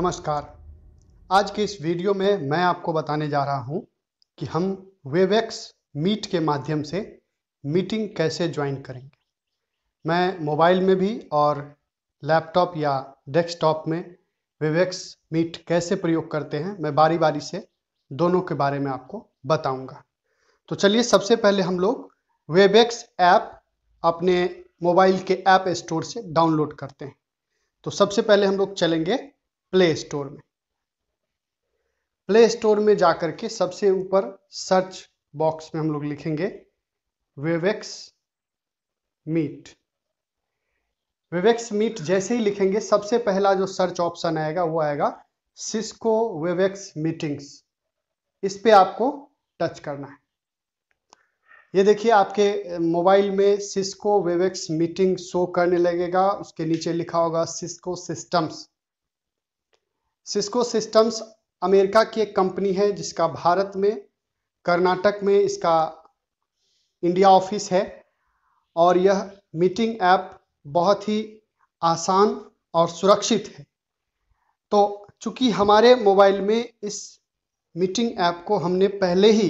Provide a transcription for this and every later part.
नमस्कार आज के इस वीडियो में मैं आपको बताने जा रहा हूं कि हम वेवेक्स मीट के माध्यम से मीटिंग कैसे ज्वाइन करेंगे मैं मोबाइल में भी और लैपटॉप या डेस्कटॉप में वेवेक्स मीट कैसे प्रयोग करते हैं मैं बारी बारी से दोनों के बारे में आपको बताऊंगा तो चलिए सबसे पहले हम लोग वेबेक्स ऐप अपने मोबाइल के ऐप स्टोर से डाउनलोड करते हैं तो सबसे पहले हम लोग चलेंगे प्ले स्टोर में प्ले स्टोर में जाकर के सबसे ऊपर सर्च बॉक्स में हम लोग लिखेंगे वेवेक्स मीट वेवेक्स मीट जैसे ही लिखेंगे सबसे पहला जो सर्च ऑप्शन आएगा वो आएगा सिस्को वेवेक्स मीटिंग्स इस पे आपको टच करना है ये देखिए आपके मोबाइल में सिस्को वेवेक्स मीटिंग शो करने लगेगा उसके नीचे लिखा होगा Cisco Systems Cisco Systems America की एक कंपनी है जिसका भारत में कर्नाटक में इसका इंडिया ऑफिस है और यह मीटिंग ऐप बहुत ही आसान और सुरक्षित है तो चूंकि हमारे मोबाइल में इस मीटिंग ऐप को हमने पहले ही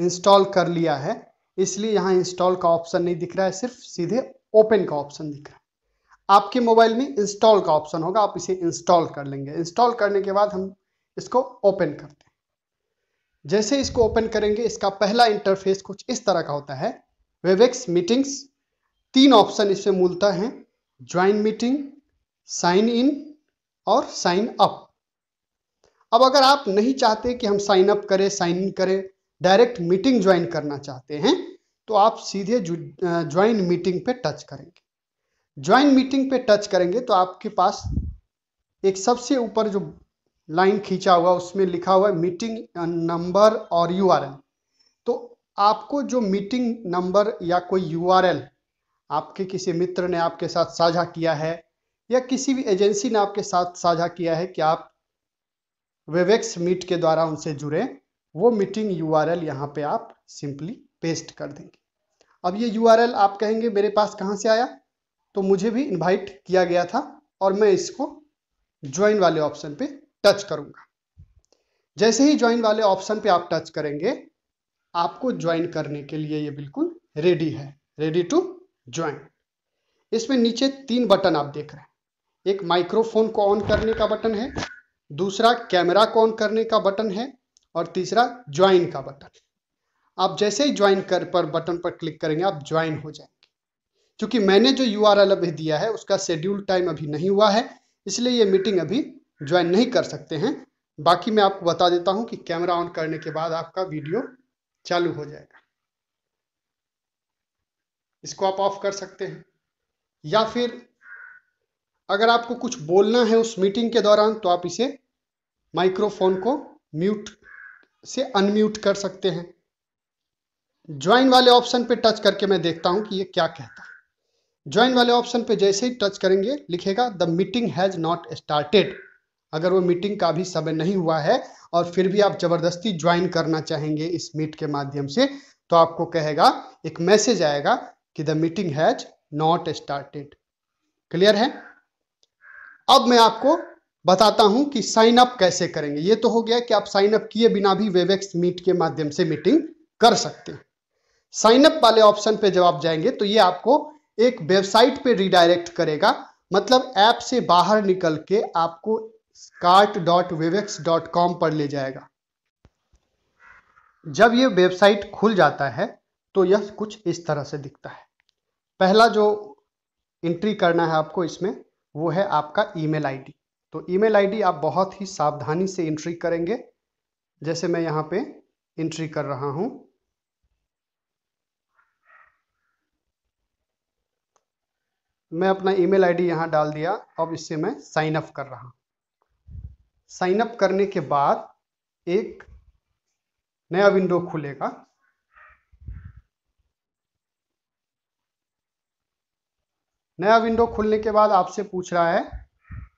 इंस्टॉल कर लिया है इसलिए यहाँ इंस्टॉल का ऑप्शन नहीं दिख रहा है सिर्फ सीधे ओपन का ऑप्शन दिख रहा है आपके मोबाइल में इंस्टॉल का ऑप्शन होगा आप इसे इंस्टॉल कर लेंगे इंस्टॉल करने के बाद हम इसको ओपन करते हैं जैसे इसको ओपन करेंगे इसका पहला इंटरफेस कुछ इस तरह का होता है वेबेक्स मीटिंग्स तीन ऑप्शन इसमें मूलता है ज्वाइन मीटिंग साइन इन और साइन अप अब अगर आप नहीं चाहते कि हम साइन अप करें साइन इन करें डायरेक्ट मीटिंग ज्वाइन करना चाहते हैं तो आप सीधे ज्वाइन मीटिंग पे टच करेंगे ज्वाइन मीटिंग पे टच करेंगे तो आपके पास एक सबसे ऊपर जो लाइन खींचा हुआ उसमें लिखा हुआ है मीटिंग नंबर और यू तो आपको जो मीटिंग नंबर या कोई यू आपके किसी मित्र ने आपके साथ साझा किया है या किसी भी एजेंसी ने आपके साथ साझा किया है कि आप वेवेक्स मीट के द्वारा उनसे जुड़े वो मीटिंग यू आर एल यहाँ पे आप सिंपली पेस्ट कर देंगे अब ये यू आर एल आप कहेंगे मेरे पास कहाँ से आया तो मुझे भी इनवाइट किया गया था और मैं इसको ज्वाइन वाले ऑप्शन पे टच करूंगा जैसे ही ज्वाइन वाले ऑप्शन पे आप टच करेंगे आपको ज्वाइन करने के लिए ये बिल्कुल रेडी है रेडी टू ज्वाइन इसमें नीचे तीन बटन आप देख रहे हैं एक माइक्रोफोन को ऑन करने का बटन है दूसरा कैमरा को ऑन करने का बटन है और तीसरा ज्वाइन का बटन आप जैसे ही ज्वाइन कर पर बटन पर क्लिक करेंगे आप ज्वाइन हो जाएंगे क्योंकि मैंने जो यू अभी दिया है उसका शेड्यूल टाइम अभी नहीं हुआ है इसलिए ये मीटिंग अभी ज्वाइन नहीं कर सकते हैं बाकी मैं आपको बता देता हूँ कि कैमरा ऑन करने के बाद आपका वीडियो चालू हो जाएगा इसको आप ऑफ कर सकते हैं या फिर अगर आपको कुछ बोलना है उस मीटिंग के दौरान तो आप इसे माइक्रोफोन को म्यूट से अनम्यूट कर सकते हैं ज्वाइन वाले ऑप्शन पे टच करके मैं देखता हूं कि ये क्या कहता है ज्वाइन वाले ऑप्शन पे जैसे ही टच करेंगे लिखेगा the meeting has not started अगर वो मीटिंग का भी समय नहीं हुआ है और फिर भी आप जबरदस्ती ज्वाइन करना चाहेंगे इस मीट के माध्यम से तो आपको कहेगा एक मैसेज आएगा कि the meeting has not started clear है अब मैं आपको बताता हूं कि साइन अप कैसे करेंगे ये तो हो गया कि आप साइन अप किए बिना भी वेवेक्स मीट के माध्यम से मीटिंग कर सकते हैं साइन अप वाले ऑप्शन पे जब आप जाएंगे तो ये आपको एक वेबसाइट पे रिडायरेक्ट करेगा मतलब ऐप से बाहर निकल के आपको cart dot Webex dot com पर ले जाएगा जब ये वेबसाइट खुल जाता है तो यह कुछ इस तरह से दिखता है पहला जो एंट्री करना है आपको इसमें वो है आपका ईमेल आईडी तो ईमेल आईडी आप बहुत ही सावधानी से एंट्री करेंगे जैसे मैं यहाँ पे एंट्री कर रहा हूँ मैं अपना ईमेल आईडी यहाँ डाल दिया अब इससे मैं साइन अप कर रहा साइन अप करने के बाद एक नया विंडो खुलेगा नया विंडो खुलने के बाद आपसे पूछ रहा है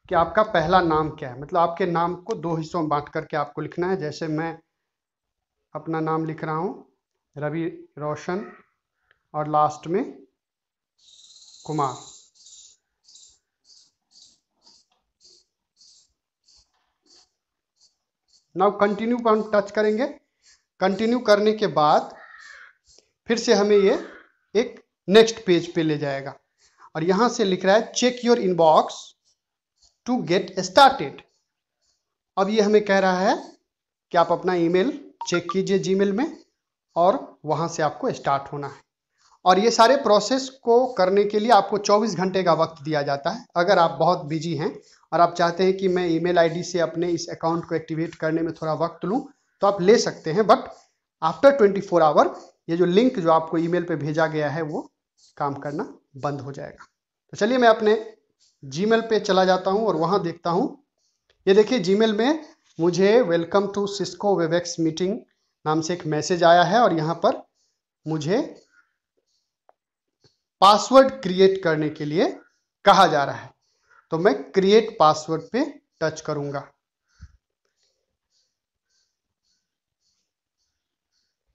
कि आपका पहला नाम क्या है मतलब आपके नाम को दो हिस्सों में बांट करके आपको लिखना है जैसे मैं अपना नाम लिख रहा हूं रवि रोशन और लास्ट में कुमार नाउ कंटिन्यू पर हम टच करेंगे कंटिन्यू करने के बाद फिर से हमें ये एक नेक्स्ट पेज पे ले जाएगा और यहाँ से लिख रहा है check your inbox to get started अब ये हमें कह रहा है कि आप अपना ईमेल चेक कीजिए जीमेल में और वहाँ से आपको स्टार्ट होना है और ये सारे प्रोसेस को करने के लिए आपको 24 घंटे का वक्त दिया जाता है अगर आप बहुत बिजी हैं और आप चाहते हैं कि मैं ईमेल आईडी से अपने इस अकाउंट को एक्टिवेट करने में थोड़ा वक्त लूँ तो आप ले सकते हैं बट आफ्टर 24 आवर ये जो लिंक जो आपको ईमेल पे भेजा गया है वो काम करना बंद हो जाएगा तो चलिए मैं अपने जी पे चला जाता हूँ और वहाँ देखता हूँ ये देखिए मेल में मुझे welcome to Cisco Webex meeting नाम से एक मैसेज आया है और यहाँ पर मुझे पासवर्ड क्रिएट करने के लिए कहा जा रहा है तो मैं क्रिएट पासवर्ड पे टच करूंगा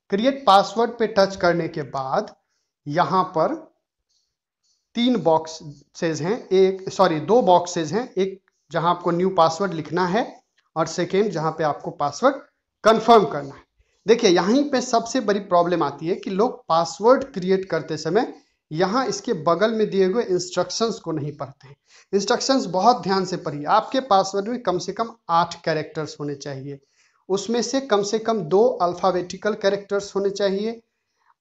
क्रिएट पासवर्ड पे टच करने के बाद यहां पर तीन बॉक्सेज हैं एक सॉरी दो बॉक्सेज हैं एक जहां आपको न्यू पासवर्ड लिखना है और सेकेंड जहां पे आपको पासवर्ड कंफर्म करना है देखिए यहीं पे सबसे बड़ी प्रॉब्लम आती है कि लोग पासवर्ड क्रिएट करते समय यहाँ इसके बगल में दिए हुए इंस्ट्रक्शंस को नहीं पढ़ते हैं इंस्ट्रक्शंस बहुत ध्यान से पढ़िए आपके पासवर्ड में कम से कम आठ कैरेक्टर्स होने चाहिए उसमें से कम से कम दो अल्फ़ाबेटिकल कैरेक्टर्स होने चाहिए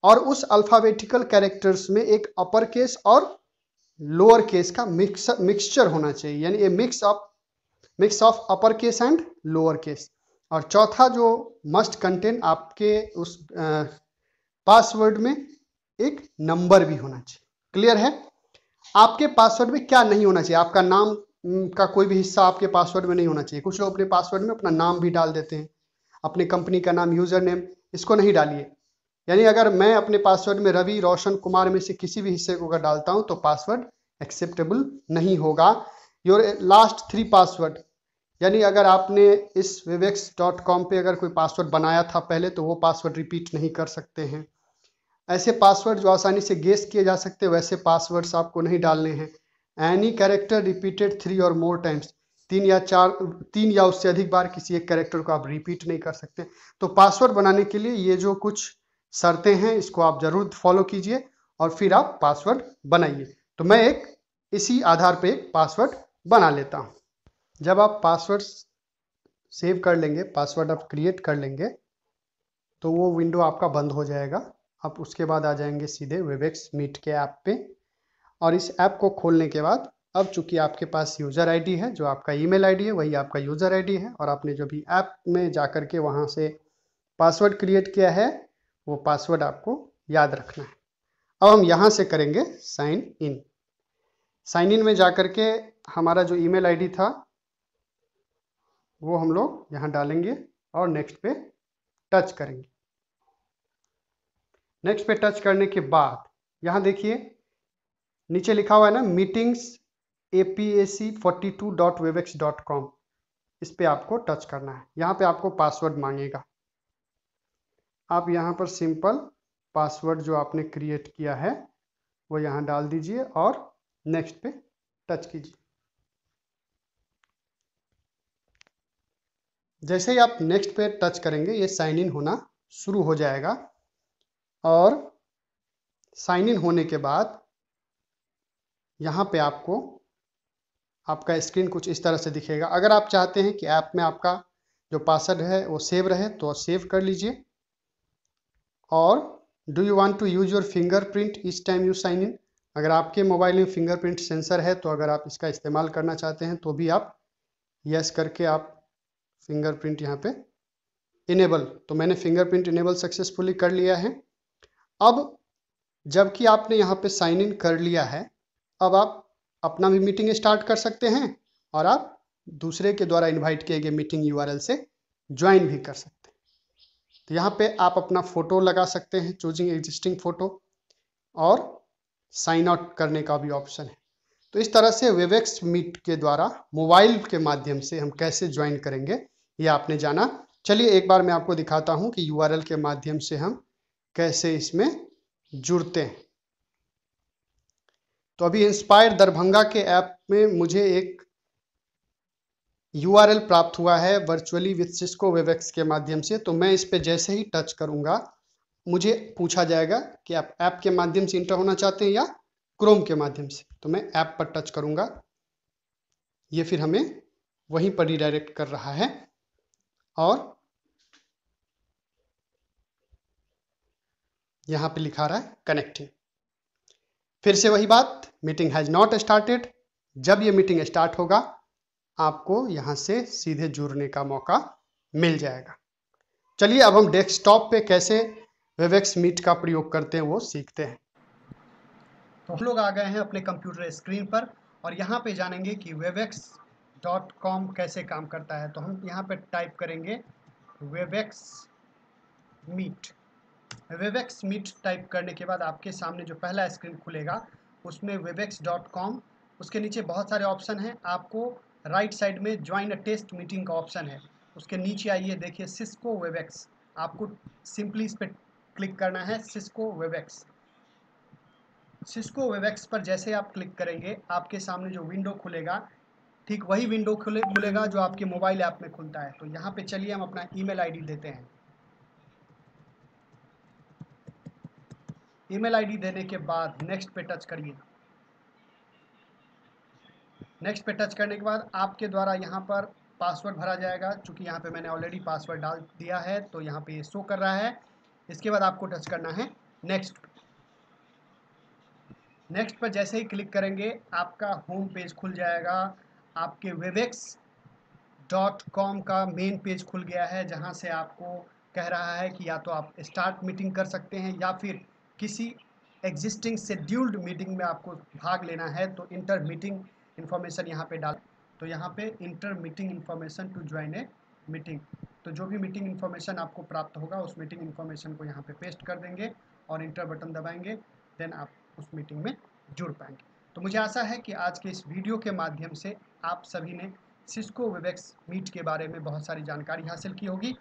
और उस अल्फ़ाबेटिकल कैरेक्टर्स में एक अपर केस और लोअर केस का मिक्स मिक्सचर होना चाहिए यानी a mix of mix of upper case and lower case और चौथा जो मस्ट कंटेंट आपके उस पासवर्ड में एक नंबर भी होना चाहिए क्लियर है आपके पासवर्ड में क्या नहीं होना चाहिए आपका नाम का कोई भी हिस्सा आपके पासवर्ड में नहीं होना चाहिए कुछ लोग अपने पासवर्ड में अपना नाम भी डाल देते हैं अपने कंपनी का नाम यूजर नेम इसको नहीं डालिए यानी अगर मैं अपने पासवर्ड में रवि रोशन कुमार में से किसी भी हिस्से को अगर डालता हूँ तो पासवर्ड एक्सेप्टेबल नहीं होगा योर लास्ट थ्री पासवर्ड यानी अगर आपने इस विवेक्स डॉट कॉम पर अगर कोई पासवर्ड बनाया था पहले तो वो पासवर्ड रिपीट नहीं कर सकते हैं ऐसे पासवर्ड जो आसानी से गेस किए जा सकते वैसे पासवर्ड्स आपको नहीं डालने हैं एनी कैरेक्टर रिपीटेड थ्री और मोर टाइम्स तीन या चार तीन या उससे अधिक बार किसी एक कैरेक्टर को आप रिपीट नहीं कर सकते तो पासवर्ड बनाने के लिए ये जो कुछ शर्तें हैं इसको आप जरूर फॉलो कीजिए और फिर आप पासवर्ड बनाइए तो मैं एक इसी आधार पर एक पासवर्ड बना लेता हूँ जब आप पासवर्ड सेव कर लेंगे पासवर्ड आप क्रिएट कर लेंगे तो वो विंडो आपका बंद हो जाएगा आप उसके बाद आ जाएंगे सीधे वेबेक्स मीट के ऐप पे और इस ऐप को खोलने के बाद अब चूंकि आपके पास यूज़र आईडी है जो आपका ईमेल आईडी है वही आपका यूज़र आईडी है और आपने जो भी ऐप में जा कर के वहाँ से पासवर्ड क्रिएट किया है वो पासवर्ड आपको याद रखना है अब हम यहाँ से करेंगे साइन इन साइन इन में जा कर के हमारा जो ईमेल आईडी था वो हम लोग यहाँ डालेंगे और नेक्स्ट पे टच करेंगे नेक्स्ट पे टच करने के बाद यहाँ देखिए नीचे लिखा हुआ है ना meetings A P A C forty two dot X dot com इस पर आपको टच करना है यहाँ पे आपको पासवर्ड मांगेगा आप यहाँ पर सिंपल पासवर्ड जो आपने क्रिएट किया है वो यहाँ डाल दीजिए और नेक्स्ट पे टच कीजिए जैसे ही आप नेक्स्ट पे टच करेंगे ये साइन इन होना शुरू हो जाएगा और साइन इन होने के बाद यहाँ पे आपको आपका स्क्रीन कुछ इस तरह से दिखेगा अगर आप चाहते हैं कि ऐप में आपका जो पासवर्ड है वो सेव रहे तो सेव कर लीजिए और do you want to use your fingerprint this time you sign in अगर आपके मोबाइल में फिंगरप्रिंट सेंसर है तो अगर आप इसका इस्तेमाल करना चाहते हैं तो भी आप यस करके आप फिंगरप्रिंट यहाँ पे इनेबल तो मैंने फिंगरप्रिंट इनेबल सक्सेसफुली कर लिया है अब जबकि आपने यहाँ पे साइन इन कर लिया है अब आप अपना भी मीटिंग स्टार्ट कर सकते हैं और आप दूसरे के द्वारा इनवाइट किए गए मीटिंग यूआरएल से ज्वाइन भी कर सकते हैं तो यहाँ पे आप अपना फ़ोटो लगा सकते हैं चूजिंग एग्जिस्टिंग फ़ोटो और साइन आउट करने का भी ऑप्शन है तो इस तरह से वेवेक्स मीट के द्वारा मोबाइल के माध्यम से हम कैसे ज्वाइन करेंगे ये आपने जाना चलिए एक बार मैं आपको दिखाता हूँ कि यू के माध्यम से हम कैसे इसमें जुड़ते हैं तो अभी इंस्पायर दरभंगा के ऐप में मुझे एक यू प्राप्त हुआ है वर्चुअली विथ सिस्को वेबेक्स के माध्यम से तो मैं इस पर जैसे ही टच करूंगा मुझे पूछा जाएगा कि आप ऐप के माध्यम से इंटर होना चाहते हैं या क्रोम के माध्यम से तो मैं ऐप पर टच करूंगा ये फिर हमें वहीं पर रिडायरेक्ट कर रहा है और यहाँ पे लिखा रहा है कनेक्टिंग फिर से वही बात मीटिंग हैज़ नॉट स्टार्टेड जब ये मीटिंग स्टार्ट होगा आपको यहां से सीधे जुड़ने का मौका मिल जाएगा चलिए अब हम डेस्कटॉप पे कैसे वेवेक्स मीट का प्रयोग करते हैं वो सीखते हैं तो हम लोग आ गए हैं अपने कंप्यूटर स्क्रीन पर और यहाँ पे जानेंगे कि वेबेक्स डॉट कॉम कैसे काम करता है तो हम यहाँ पे टाइप करेंगे Webex meet Webex meet type करने के बाद आपके सामने जो पहला स्क्रीन खुलेगा उसमें वेबेक्स डॉट कॉम उसके नीचे बहुत सारे ऑप्शन हैं आपको राइट साइड में ज्वाइन अ टेस्ट मीटिंग का ऑप्शन है उसके नीचे आइए देखिए सिस्को वेबेक्स आपको सिंपली इस पर क्लिक करना है सिस्को वेबेक्स सिस्को वेबेक्स पर जैसे आप क्लिक करेंगे आपके सामने जो विंडो खुलेगा ठीक वही विंडो खुले खुलेगा जो आपके मोबाइल ऐप में खुलता है तो यहाँ पे चलिए हम अपना ईमेल आईडी देते हैं ईमेल आईडी देने के बाद नेक्स्ट पे टच करिए नेक्स्ट पे टच करने के बाद आपके द्वारा यहाँ पर पासवर्ड भरा जाएगा चूंकि यहाँ पे मैंने ऑलरेडी पासवर्ड डाल दिया है तो यहाँ पे शो कर रहा है इसके बाद आपको टच करना है नेक्स्ट नेक्स्ट पर जैसे ही क्लिक करेंगे आपका होम पेज खुल जाएगा आपके वेबेक्स डॉट कॉम का मेन पेज खुल गया है जहाँ से आपको कह रहा है कि या तो आप स्टार्ट मीटिंग कर सकते हैं या फिर किसी एग्जिस्टिंग शेड्यूल्ड मीटिंग में आपको भाग लेना है तो इंटर मीटिंग इन्फॉर्मेशन यहाँ पे डाल तो यहाँ पे enter meeting information to join a meeting तो जो भी मीटिंग इन्फॉर्मेशन आपको प्राप्त होगा उस मीटिंग इन्फॉर्मेशन को यहाँ पे पेस्ट कर देंगे और इंटर बटन दबाएंगे देन आप उस मीटिंग में जुड़ पाएंगे तो मुझे आशा है कि आज के इस वीडियो के माध्यम से आप सभी ने सिस्को विवेक्स मीट के बारे में बहुत सारी जानकारी हासिल की होगी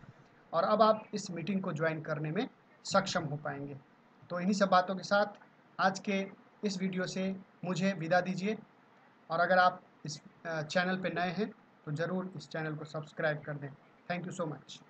और अब आप इस मीटिंग को ज्वाइन करने में सक्षम हो पाएंगे तो इन्हीं सब बातों के साथ आज के इस वीडियो से मुझे विदा दीजिए और अगर आप इस चैनल पर नए हैं तो ज़रूर इस चैनल को सब्सक्राइब कर दें थैंक यू सो मच